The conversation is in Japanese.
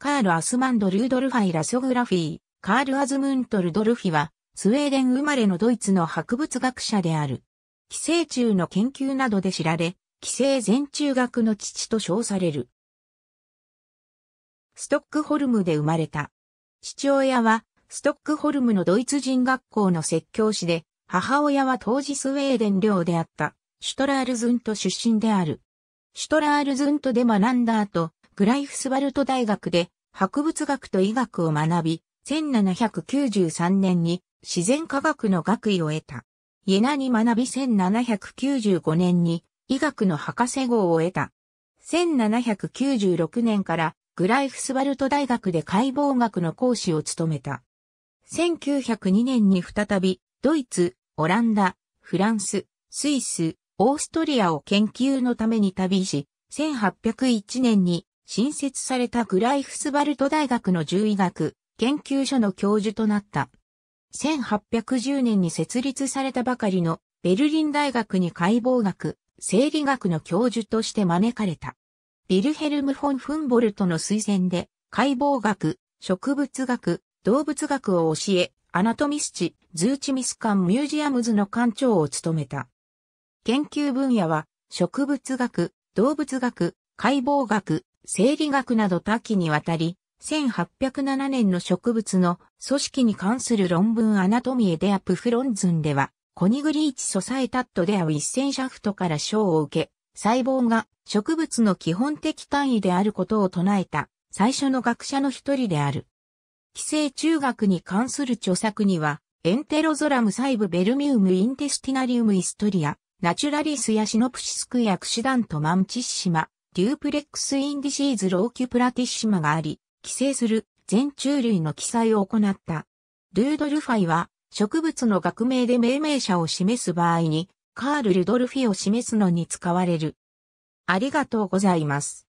カール・アスマンド・ルードルファイ・ラソグラフィー、カール・アズムント・ルドルフィは、スウェーデン生まれのドイツの博物学者である。寄生虫の研究などで知られ、寄生全虫学の父と称される。ストックホルムで生まれた。父親は、ストックホルムのドイツ人学校の説教師で、母親は当時スウェーデン領であった、シュトラールズント出身である。シュトラールズントで学んだ後、グライフスバルト大学で博物学と医学を学び、1793年に自然科学の学位を得た。イエナに学び1795年に医学の博士号を得た。1796年からグライフスバルト大学で解剖学の講師を務めた。1902年に再びドイツ、オランダ、フランス、スイス、オーストリアを研究のために旅し、1801年に新設されたグライフスバルト大学の獣医学研究所の教授となった。1810年に設立されたばかりのベルリン大学に解剖学、生理学の教授として招かれた。ビルヘルム・フォン・フンボルトの推薦で解剖学、植物学、動物学を教え、アナトミスチ、ズーチミスカン・ミュージアムズの館長を務めた。研究分野は、植物学、動物学、解剖学、生理学など多岐にわたり、1807年の植物の組織に関する論文アナトミエデアプフロンズンでは、コニグリーチソサエタットでアウィッセンシャフトから賞を受け、細胞が植物の基本的単位であることを唱えた最初の学者の一人である。寄生虫学に関する著作には、エンテロゾラム細部ベルミウムインテスティナリウムイストリア、ナチュラリスやシノプシスクやクシダントマンチッシマ、デュープレックスインディシーズローキュプラティッシマがあり、寄生する全虫類の記載を行った。ルードルファイは、植物の学名で命名者を示す場合に、カール・ルドルフィを示すのに使われる。ありがとうございます。